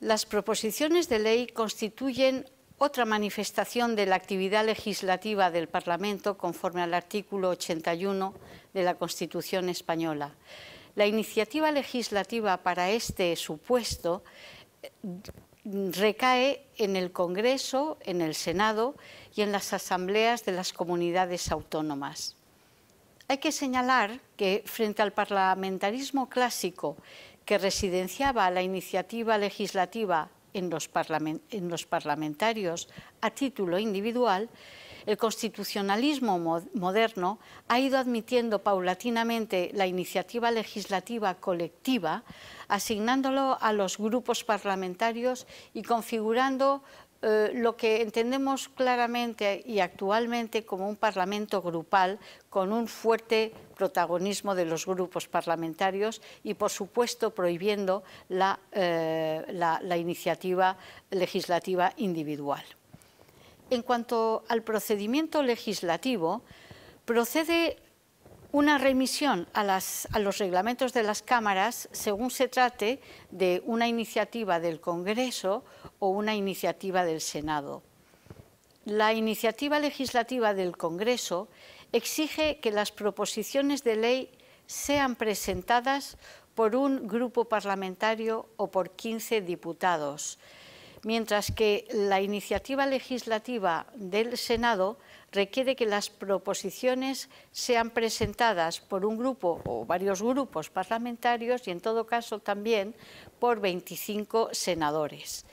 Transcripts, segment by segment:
Las proposiciones de ley constituyen otra manifestación de la actividad legislativa del Parlamento conforme al artículo 81 de la Constitución española. La iniciativa legislativa para este supuesto mm, recae en el Congreso, en el Senado y en las asambleas de las comunidades autónomas. Hay que señalar que frente al parlamentarismo clásico que residenciaba la iniciativa legislativa en los, parlamentarios a título individual, el constitucionalismo moderno ha ido admitiendo paulatinamente la iniciativa legislativa colectiva, asignándolo a los grupos parlamentarios y configurando eh, lo que entendemos claramente y actualmente como un Parlamento grupal con un fuerte protagonismo de los grupos parlamentarios y, por supuesto, prohibiendo la eh, iniciativa legislativa individual. En cuanto al procedimiento legislativo, procede una remisión a, los reglamentos de las cámaras según se trate de una iniciativa del Congreso o una iniciativa del Senado. La iniciativa legislativa del Congreso exige que las proposiciones de ley sean presentadas por un grupo parlamentario o por 15 diputados, mientras que la iniciativa legislativa del Senado requiere que las proposiciones sean presentadas por un grupo o varios grupos parlamentarios y en todo caso también por 25 senadores.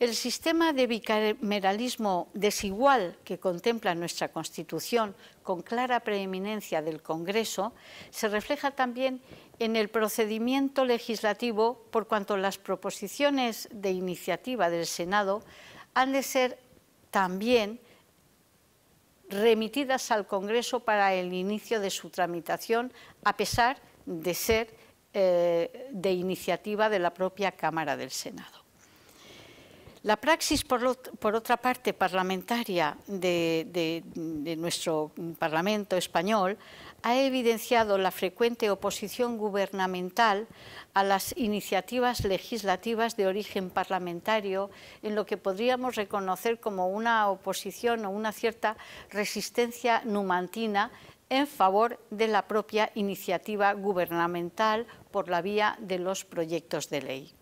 El sistema de bicameralismo desigual que contempla nuestra Constitución, con clara preeminencia del Congreso, se refleja también en el procedimiento legislativo por cuanto las proposiciones de iniciativa del Senado han de ser también remitidas al Congreso para el inicio de su tramitación, a pesar de ser eh, de iniciativa de la propia Cámara del Senado. La praxis, por, otra parte, parlamentaria de nuestro Parlamento español ha evidenciado la frecuente oposición gubernamental a las iniciativas legislativas de origen parlamentario en lo que podríamos reconocer como una oposición o una cierta resistencia numantina en favor de la propia iniciativa gubernamental por la vía de los proyectos de ley.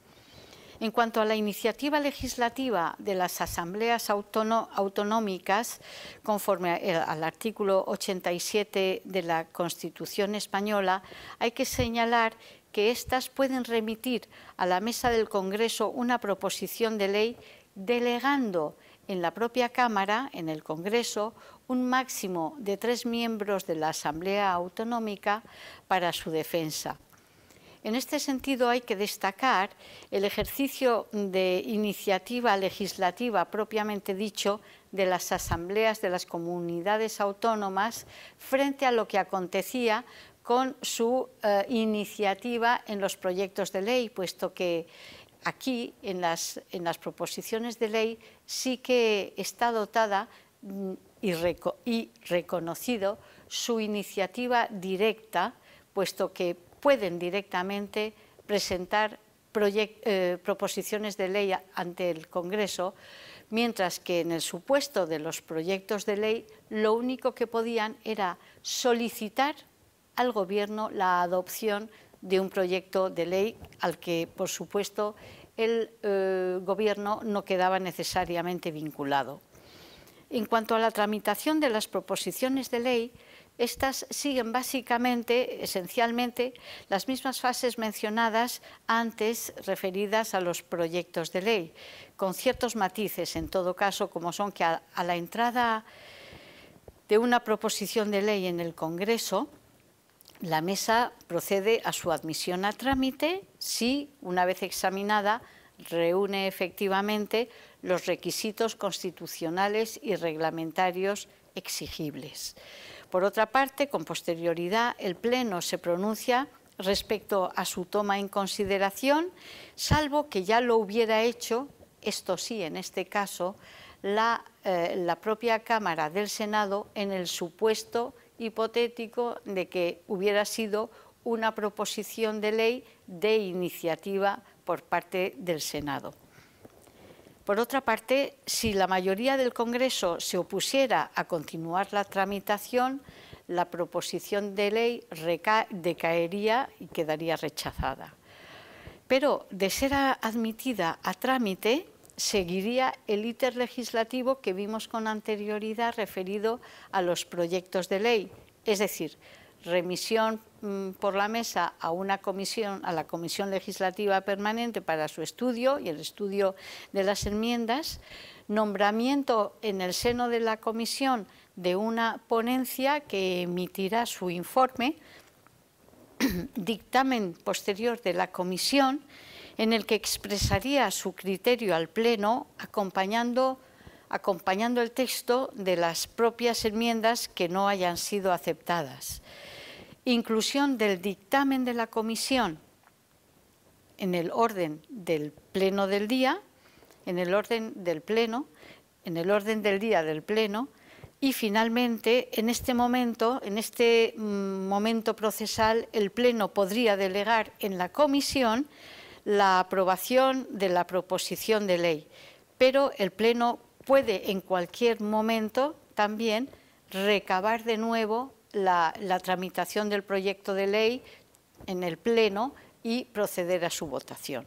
En cuanto a la iniciativa legislativa de las asambleas autonómicas, conforme eh, al artículo 87 de la Constitución española, hay que señalar que éstas pueden remitir a la mesa del Congreso una proposición de ley delegando en la propia Cámara, en el Congreso, un máximo de tres miembros de la Asamblea Autonómica para su defensa. En este sentido, hay que destacar el ejercicio de iniciativa legislativa propiamente dicho de las asambleas de las comunidades autónomas frente a lo que acontecía con su eh, iniciativa en los proyectos de ley, puesto que aquí, en las, en las proposiciones de ley, sí que está dotada mm, y reconocido su iniciativa directa, puesto que pueden directamente presentar eh, proposiciones de ley ante el Congreso, mientras que en el supuesto de los proyectos de ley lo único que podían era solicitar al Gobierno la adopción de un proyecto de ley al que, por supuesto, el eh, Gobierno no quedaba necesariamente vinculado. En cuanto a la tramitación de las proposiciones de ley, estas siguen básicamente, esencialmente, las mismas fases mencionadas antes referidas a los proyectos de ley, con ciertos matices, en todo caso, como son que a, la entrada de una proposición de ley en el Congreso, la mesa procede a su admisión a trámite si, una vez examinada, reúne efectivamente los requisitos constitucionales y reglamentarios exigibles. Por otra parte, con posterioridad, el Pleno se pronuncia respecto a su toma en consideración, salvo que ya lo hubiera hecho, esto sí, en este caso, la, eh, propia Cámara del Senado en el supuesto hipotético de que hubiera sido una proposición de ley de iniciativa por parte del Senado. Por otra parte, si la mayoría del Congreso se opusiera a continuar la tramitación, la proposición de ley decaería y quedaría rechazada. Pero, de ser admitida a trámite, seguiría el íter legislativo que vimos con anterioridad referido a los proyectos de ley, es decir, remisión mm, por la mesa a una comisión, a la Comisión Legislativa Permanente para su estudio y el estudio de las enmiendas, nombramiento en el seno de la comisión de una ponencia que emitirá su informe, dictamen posterior de la comisión en el que expresaría su criterio al Pleno acompañando acompañando el texto de las propias enmiendas que no hayan sido aceptadas. Inclusión del dictamen de la comisión en el orden del pleno del día, en el orden del pleno, en el orden del día del pleno y finalmente en este momento, en este mm, momento procesal, el pleno podría delegar en la comisión la aprobación de la proposición de ley, pero el pleno puede en cualquier momento también recabar de nuevo la, tramitación del proyecto de ley en el Pleno y proceder a su votación.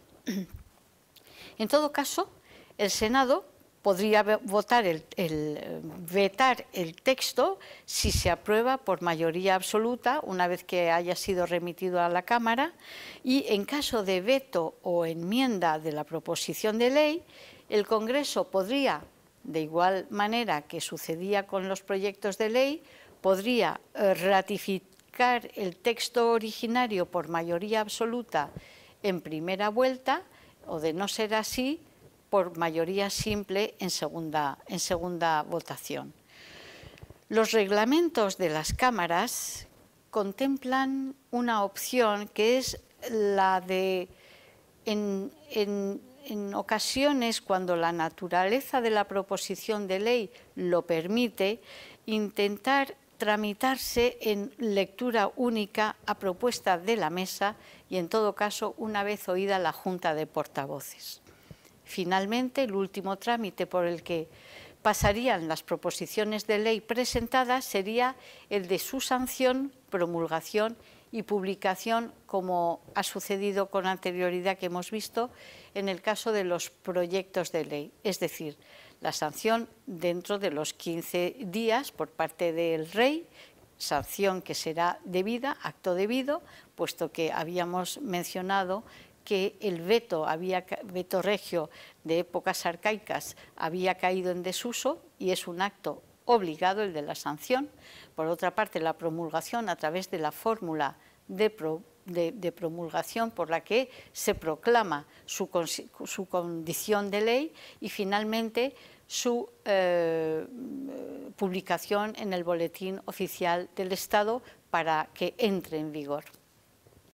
En todo caso, el Senado podría votar el, eh, vetar el texto si se aprueba por mayoría absoluta una vez que haya sido remitido a la Cámara y en caso de veto o enmienda de la proposición de ley, el Congreso podría de igual manera que sucedía con los proyectos de ley, podría eh, ratificar el texto originario por mayoría absoluta en primera vuelta o de no ser así por mayoría simple en segunda, en segunda votación. Los reglamentos de las cámaras contemplan una opción que es la de en en ocasiones, cuando la naturaleza de la proposición de ley lo permite, intentar tramitarse en lectura única a propuesta de la mesa y, en todo caso, una vez oída la Junta de Portavoces. Finalmente, el último trámite por el que pasarían las proposiciones de ley presentadas sería el de su sanción, promulgación y y publicación, como ha sucedido con anterioridad que hemos visto en el caso de los proyectos de ley, es decir, la sanción dentro de los 15 días por parte del rey, sanción que será debida, acto debido, puesto que habíamos mencionado que el veto, veto regio de épocas arcaicas había caído en desuso y es un acto obligado, el de la sanción. Por otra parte, la promulgación a través de la fórmula de, promulgación por la que se proclama su, condición de ley y finalmente su eh, publicación en el Boletín Oficial del Estado para que entre en vigor.